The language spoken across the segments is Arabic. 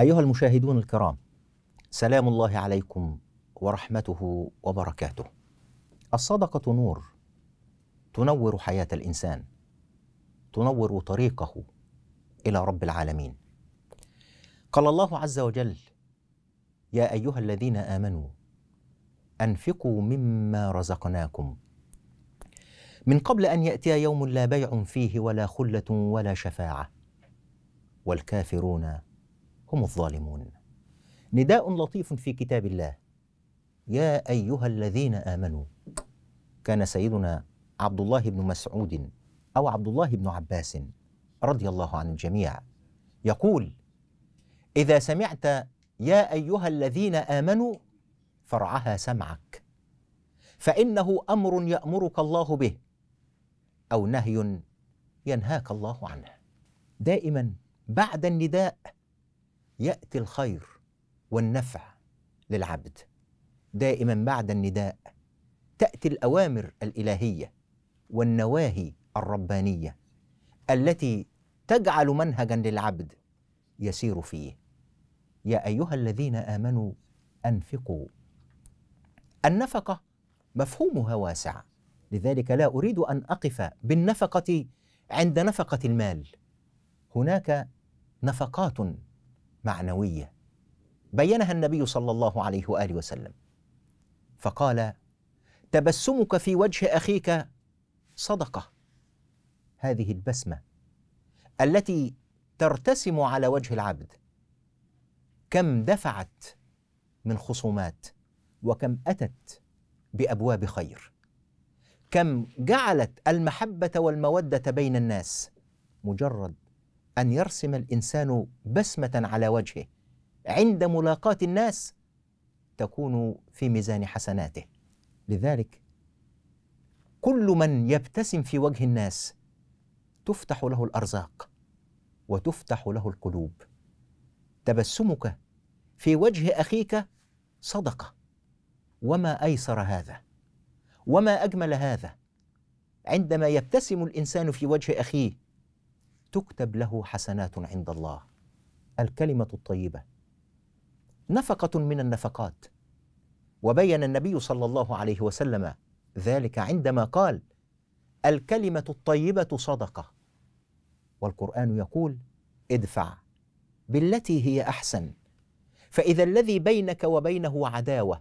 أيها المشاهدون الكرام سلام الله عليكم ورحمته وبركاته الصدقة نور تنور حياة الإنسان تنور طريقه إلى رب العالمين قال الله عز وجل يا أيها الذين آمنوا أنفقوا مما رزقناكم من قبل أن يأتي يوم لا بيع فيه ولا خلة ولا شفاعة والكافرون هم الظالمون نداء لطيف في كتاب الله يا ايها الذين امنوا كان سيدنا عبد الله بن مسعود او عبد الله بن عباس رضي الله عن الجميع يقول اذا سمعت يا ايها الذين امنوا فرعها سمعك فانه امر يامرك الله به او نهي ينهاك الله عنه دائما بعد النداء ياتي الخير والنفع للعبد دائما بعد النداء تاتي الاوامر الالهيه والنواهي الربانيه التي تجعل منهجا للعبد يسير فيه يا ايها الذين امنوا انفقوا النفقه مفهومها واسع لذلك لا اريد ان اقف بالنفقه عند نفقه المال هناك نفقات معنويه بينها النبي صلى الله عليه واله وسلم فقال تبسمك في وجه اخيك صدقه هذه البسمه التي ترتسم على وجه العبد كم دفعت من خصومات وكم اتت بابواب خير كم جعلت المحبه والموده بين الناس مجرد ان يرسم الانسان بسمه على وجهه عند ملاقاه الناس تكون في ميزان حسناته لذلك كل من يبتسم في وجه الناس تفتح له الارزاق وتفتح له القلوب تبسمك في وجه اخيك صدقه وما ايسر هذا وما اجمل هذا عندما يبتسم الانسان في وجه اخيه تكتب له حسنات عند الله الكلمه الطيبه نفقه من النفقات وبين النبي صلى الله عليه وسلم ذلك عندما قال الكلمه الطيبه صدقه والقران يقول ادفع بالتي هي احسن فاذا الذي بينك وبينه عداوه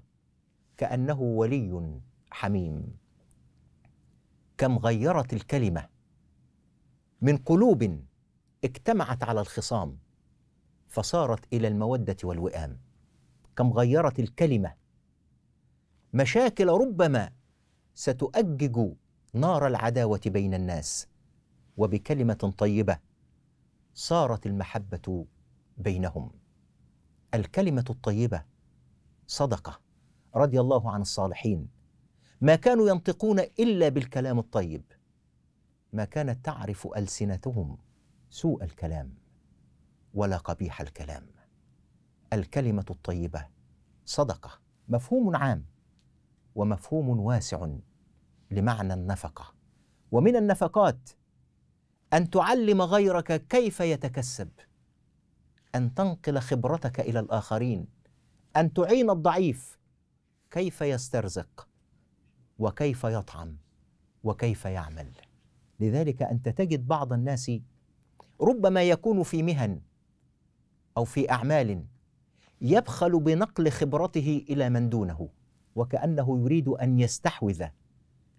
كانه ولي حميم كم غيرت الكلمه من قلوب اجتمعت على الخصام فصارت الى الموده والوئام كم غيرت الكلمه مشاكل ربما ستؤجج نار العداوه بين الناس وبكلمه طيبه صارت المحبه بينهم الكلمه الطيبه صدقه رضي الله عن الصالحين ما كانوا ينطقون الا بالكلام الطيب ما كانت تعرف السنتهم سوء الكلام ولا قبيح الكلام الكلمه الطيبه صدقه مفهوم عام ومفهوم واسع لمعنى النفقه ومن النفقات ان تعلم غيرك كيف يتكسب ان تنقل خبرتك الى الاخرين ان تعين الضعيف كيف يسترزق وكيف يطعم وكيف يعمل لذلك انت تجد بعض الناس ربما يكون في مهن او في اعمال يبخل بنقل خبرته الى من دونه وكانه يريد ان يستحوذ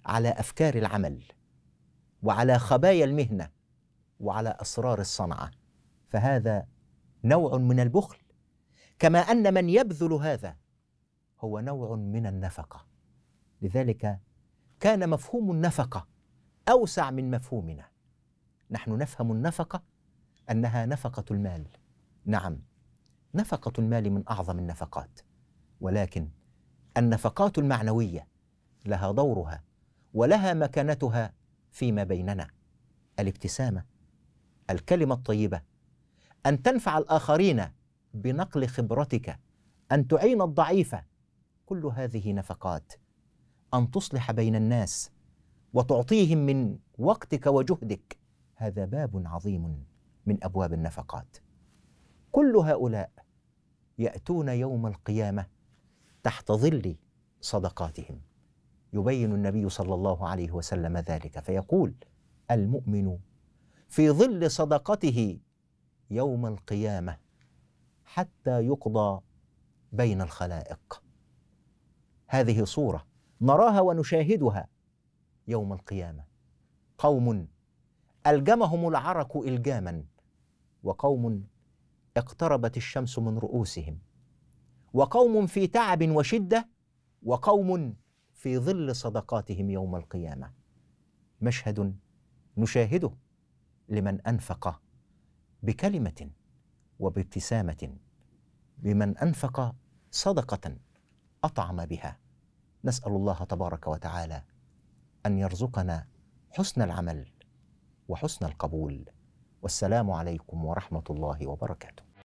على افكار العمل وعلى خبايا المهنه وعلى اسرار الصنعه فهذا نوع من البخل كما ان من يبذل هذا هو نوع من النفقه لذلك كان مفهوم النفقه أوسع من مفهومنا نحن نفهم النفقة أنها نفقة المال نعم نفقة المال من أعظم النفقات ولكن النفقات المعنوية لها دورها ولها مكانتها فيما بيننا الابتسامة الكلمة الطيبة أن تنفع الآخرين بنقل خبرتك أن تعين الضعيف كل هذه نفقات أن تصلح بين الناس وتعطيهم من وقتك وجهدك هذا باب عظيم من ابواب النفقات كل هؤلاء ياتون يوم القيامه تحت ظل صدقاتهم يبين النبي صلى الله عليه وسلم ذلك فيقول المؤمن في ظل صدقته يوم القيامه حتى يقضى بين الخلائق هذه صوره نراها ونشاهدها يوم القيامه قوم الجمهم العرق الجاما وقوم اقتربت الشمس من رؤوسهم وقوم في تعب وشده وقوم في ظل صدقاتهم يوم القيامه مشهد نشاهده لمن انفق بكلمه وبابتسامه بمن انفق صدقه اطعم بها نسال الله تبارك وتعالى ان يرزقنا حسن العمل وحسن القبول والسلام عليكم ورحمه الله وبركاته